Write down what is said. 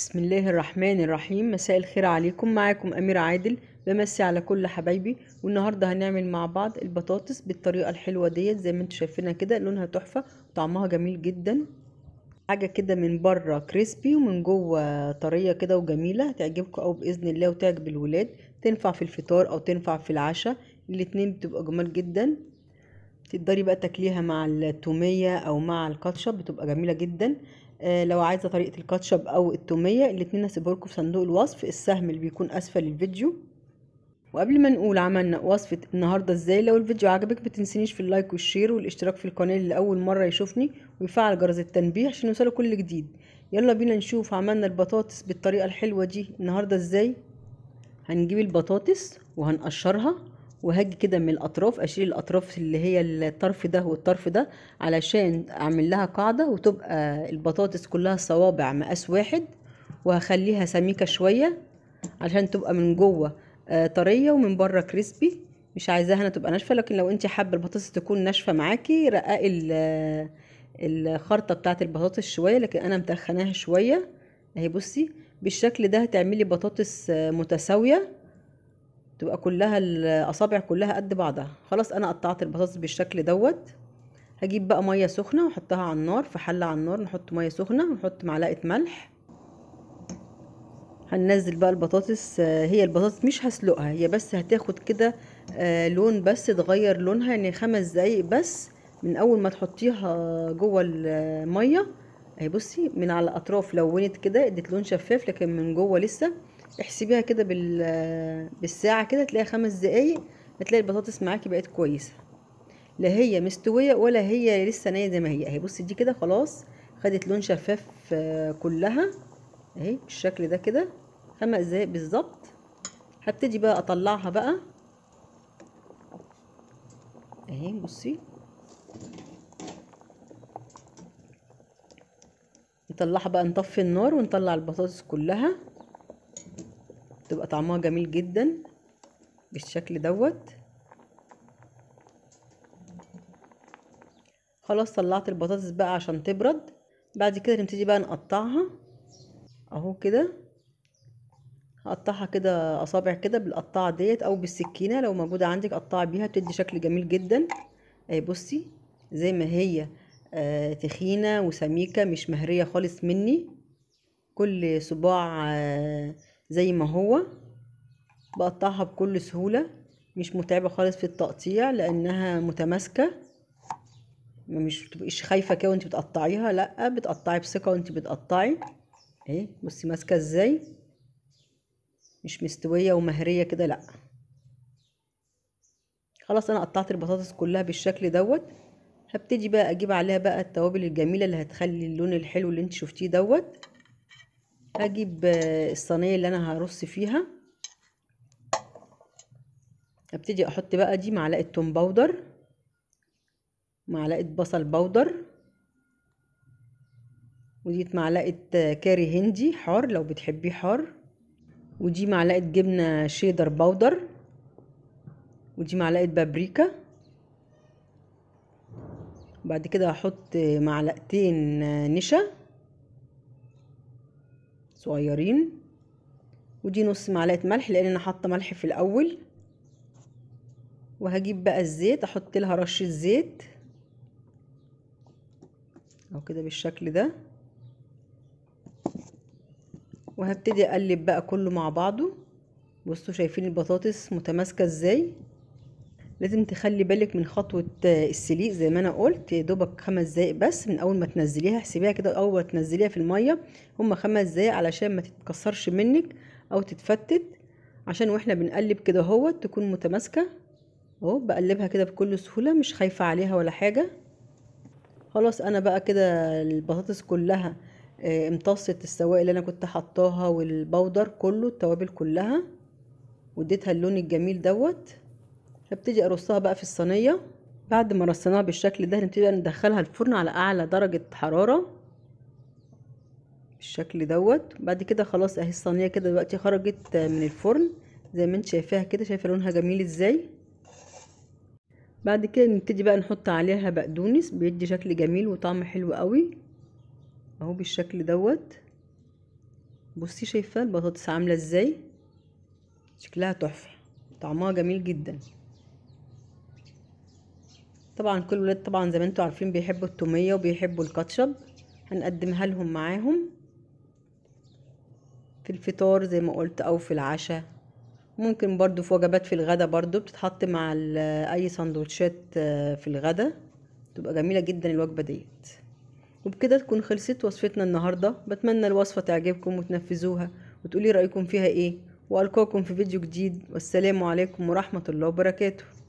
بسم الله الرحمن الرحيم مساء الخير عليكم معاكم أمير عادل بمسي على كل حبايبي والنهاردة هنعمل مع بعض البطاطس بالطريقة الحلوة ديت زي ما انتوا شايفينها كده لونها تحفة وطعمها جميل جدا حاجة كده من بره كريسبي ومن جوه طرية كده وجميلة هتعجبكم أوي بإذن الله وتعجب الولاد تنفع في الفطار أو تنفع في العشاء الاتنين بتبقى جمال جدا تقدري بقى تاكليها مع التومية أو مع الكاتشب بتبقى جميلة جدا آه، لو عايزه طريقه الكاتشب او التوميه الاتنين هسيبهولكوا في صندوق الوصف السهم اللي بيكون اسفل الفيديو وقبل ما نقول عملنا وصفه النهارده ازاي لو الفيديو عجبك متنسينيش في اللايك والشير والاشتراك في القناه اللي اول مره يشوفني ويفعل جرس التنبيه عشان يوصله كل جديد يلا بينا نشوف عملنا البطاطس بالطريقه الحلوه دي النهارده ازاي هنجيب البطاطس وهنقشرها وهاجي كده من الاطراف اشيل الاطراف اللي هي الطرف ده والطرف ده علشان اعمل لها قاعده وتبقى البطاطس كلها صوابع مقاس واحد وهخليها سميكه شويه علشان تبقى من جوه آه، طريه ومن بره كريسبي مش عايزاها انا تبقى ناشفه لكن لو انت حابه البطاطس تكون ناشفه معاكي رققي آه، الخرطه بتاعه البطاطس شويه لكن انا متخناها شويه اهي بصي بالشكل ده هتعملي بطاطس آه، متساويه تبقى كلها الاصابع كلها قد بعضها خلاص انا قطعت البطاطس بالشكل دوت هجيب بقى ميه سخنه واحطها على النار في حله على النار نحط ميه سخنه ونحط معلقه ملح هننزل بقى البطاطس آه، هي البطاطس مش هسلقها هي بس هتاخد كده آه، لون بس تغير لونها يعني خمس دقايق بس من اول ما تحطيها جوه الميه اهي بصي من على الاطراف لونت كده ادت لون شفاف لكن من جوه لسه احسبيها كده بال... بالساعة كده تلاقي خمس دقايق هتلاقي البطاطس معاكي بقت كويسة لا هي مستوية ولا هي لسه نية زي ما هي اهي بصي دي كده خلاص خدت لون شفاف آه، كلها اهي بالشكل ده كده خمس دقايق بالظبط هبتدي بقى اطلعها بقى اهي بصي نطلعها بقى نطفي النار ونطلع البطاطس كلها بتبقى طعمها جميل جدا بالشكل دوت خلاص طلعت البطاطس بقى عشان تبرد بعد كده نبتدي بقى نقطعها اهو كده هقطعها كده اصابع كده بالقطاعه ديت او بالسكينه لو موجوده عندك قطعي بيها بتدي شكل جميل جدا اهي بصي زي ما هي آه تخينه وسميكه مش مهريه خالص مني كل صباع آه زي ما هو بقطعها بكل سهولة مش متعبة خالص في التقطيع لأنها متماسكة مش بتبقيش خايفة كده وانت بتقطعيها لأ بتقطعي بثقة وانت بتقطعي اهي بصي ماسكة ازاي مش مستوية ومهرية كده لأ خلاص انا قطعت البطاطس كلها بالشكل دوت هبتدي بقى اجيب عليها بقى التوابل الجميله اللي هتخلي اللون الحلو اللي انت شفتيه دوت هجيب الصينيه اللي انا هرص فيها ابتدي احط بقى دي معلقه توم باودر معلقه بصل باودر ودي معلقه كاري هندي حار لو بتحبيه حار ودي معلقه جبنه شيدر باودر ودي معلقه بابريكا بعد كده هحط معلقتين نشا صغيرين ودي نص معلقه ملح لان انا حاطه ملح في الاول وهجيب بقى الزيت احط لها رشه زيت او كده بالشكل ده وهبتدي اقلب بقى كله مع بعضه بصوا شايفين البطاطس متماسكه ازاي لازم تخلي بالك من خطوة آه، السليق زي ما انا قلت دوبك خمس دقايق بس من اول ما تنزليها احسبيها كده اول ما تنزليها في المية هما خمس دقايق علشان ما تتكسرش منك او تتفتت عشان واحنا بنقلب كده اهو تكون متماسكة اهو بقلبها كده بكل سهولة مش خايفة عليها ولا حاجة خلاص انا بقى كده البطاطس كلها آه، امتصت السوائل اللي انا كنت حطاها والبودر كله التوابل كلها واديتها اللون الجميل دوت هبتدي ارصها بقى في الصينيه بعد ما رصيناها بالشكل ده هنبتدي ندخلها الفرن على اعلى درجه حراره بالشكل دوت بعد كده خلاص اهي الصينيه كده دلوقتي خرجت من الفرن زي ما انت شايفاها كده شايفه لونها جميل ازاي بعد كده نبتدي بقى نحط عليها بقدونس بيدي شكل جميل وطعم حلو قوي اهو بالشكل دوت بصي شايفه البطاطس عامله ازاي شكلها تحفه طعمها جميل جدا طبعا كل ولاد طبعا زي ما انتوا عارفين بيحبوا التوميه وبيحبوا الكاتشب هنقدمها لهم معاهم في الفطار زي ما قلت او في العشاء ممكن برضو في وجبات في الغدا برضو بتتحط مع اي سندوتشات آه، في الغدا تبقى جميله جدا الوجبه ديت وبكده تكون خلصت وصفتنا النهارده بتمنى الوصفه تعجبكم وتنفذوها وتقولي رايكم فيها ايه والقاكم في فيديو جديد والسلام عليكم ورحمه الله وبركاته